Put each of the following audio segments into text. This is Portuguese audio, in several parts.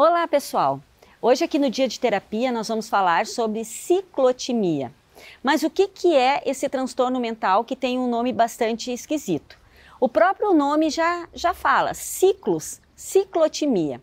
Olá, pessoal! Hoje aqui no Dia de Terapia nós vamos falar sobre ciclotimia. Mas o que, que é esse transtorno mental que tem um nome bastante esquisito? O próprio nome já, já fala, ciclos ciclotimia.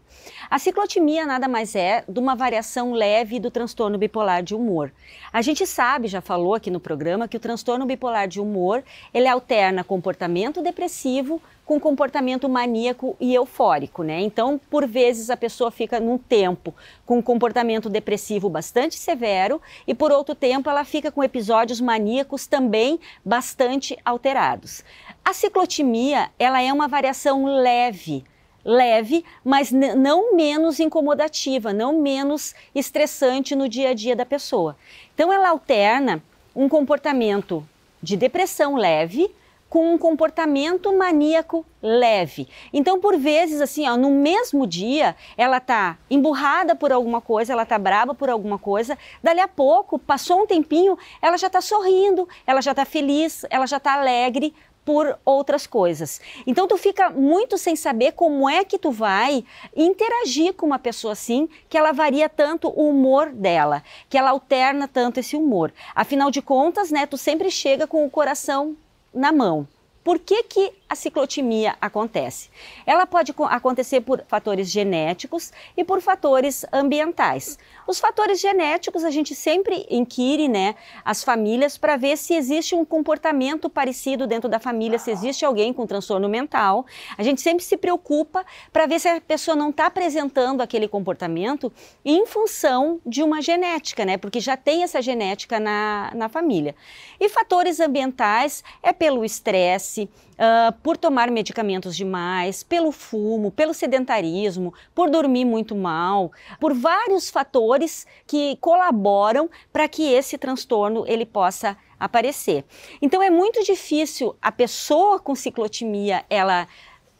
A ciclotimia nada mais é de uma variação leve do transtorno bipolar de humor. A gente sabe, já falou aqui no programa, que o transtorno bipolar de humor ele alterna comportamento depressivo com comportamento maníaco e eufórico, né? Então, por vezes a pessoa fica num tempo com um comportamento depressivo bastante severo e por outro tempo ela fica com episódios maníacos também bastante alterados. A ciclotimia, ela é uma variação leve leve, mas não menos incomodativa, não menos estressante no dia a dia da pessoa. Então, ela alterna um comportamento de depressão leve com um comportamento maníaco leve. Então, por vezes, assim, ó, no mesmo dia, ela tá emburrada por alguma coisa, ela tá brava por alguma coisa, dali a pouco, passou um tempinho, ela já tá sorrindo, ela já tá feliz, ela já tá alegre, por outras coisas. Então tu fica muito sem saber como é que tu vai interagir com uma pessoa assim, que ela varia tanto o humor dela, que ela alterna tanto esse humor. Afinal de contas, né, tu sempre chega com o coração na mão. Por que que a ciclotimia acontece. Ela pode acontecer por fatores genéticos e por fatores ambientais. Os fatores genéticos a gente sempre inquire, né, as famílias para ver se existe um comportamento parecido dentro da família, se existe alguém com transtorno mental. A gente sempre se preocupa para ver se a pessoa não está apresentando aquele comportamento em função de uma genética, né, porque já tem essa genética na, na família. E fatores ambientais é pelo estresse, uh, por tomar medicamentos demais, pelo fumo, pelo sedentarismo, por dormir muito mal, por vários fatores que colaboram para que esse transtorno ele possa aparecer. Então é muito difícil a pessoa com ciclotimia ela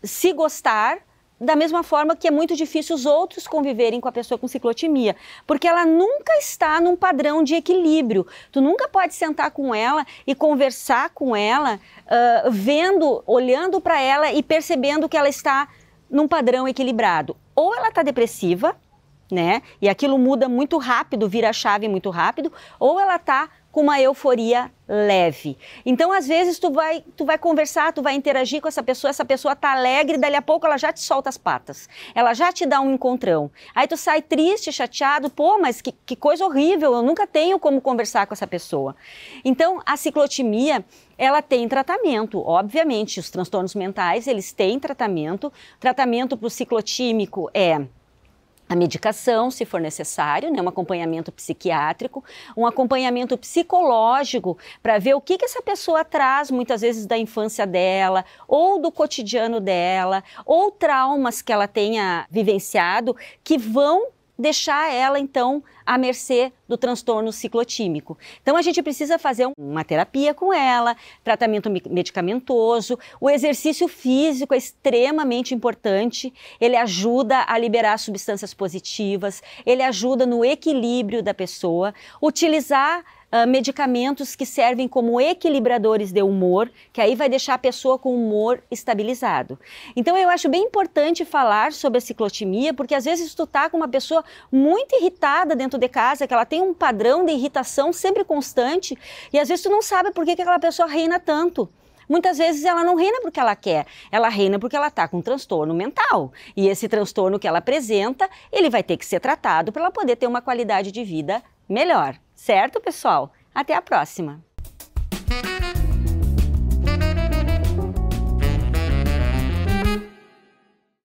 se gostar, da mesma forma que é muito difícil os outros conviverem com a pessoa com ciclotimia, porque ela nunca está num padrão de equilíbrio. Tu nunca pode sentar com ela e conversar com ela, uh, vendo, olhando para ela e percebendo que ela está num padrão equilibrado. Ou ela está depressiva, né? E aquilo muda muito rápido, vira chave muito rápido, ou ela está com uma euforia leve. Então, às vezes, tu vai, tu vai conversar, tu vai interagir com essa pessoa, essa pessoa tá alegre, dali a pouco ela já te solta as patas. Ela já te dá um encontrão. Aí tu sai triste, chateado, pô, mas que, que coisa horrível, eu nunca tenho como conversar com essa pessoa. Então, a ciclotimia, ela tem tratamento, obviamente. Os transtornos mentais, eles têm tratamento. tratamento para o ciclotímico é a medicação, se for necessário, né, um acompanhamento psiquiátrico, um acompanhamento psicológico para ver o que, que essa pessoa traz, muitas vezes da infância dela, ou do cotidiano dela, ou traumas que ela tenha vivenciado que vão deixar ela então à mercê do transtorno ciclotímico. Então a gente precisa fazer uma terapia com ela, tratamento medicamentoso, o exercício físico é extremamente importante, ele ajuda a liberar substâncias positivas, ele ajuda no equilíbrio da pessoa, utilizar ah, medicamentos que servem como equilibradores de humor, que aí vai deixar a pessoa com o humor estabilizado. Então eu acho bem importante falar sobre a ciclotimia, porque às vezes tu tá com uma pessoa muito irritada dentro de casa, que ela tem um padrão de irritação sempre constante, e às vezes tu não sabe por que, que aquela pessoa reina tanto. Muitas vezes ela não reina porque ela quer, ela reina porque ela está com um transtorno mental. E esse transtorno que ela apresenta, ele vai ter que ser tratado para ela poder ter uma qualidade de vida melhor. Certo, pessoal? Até a próxima!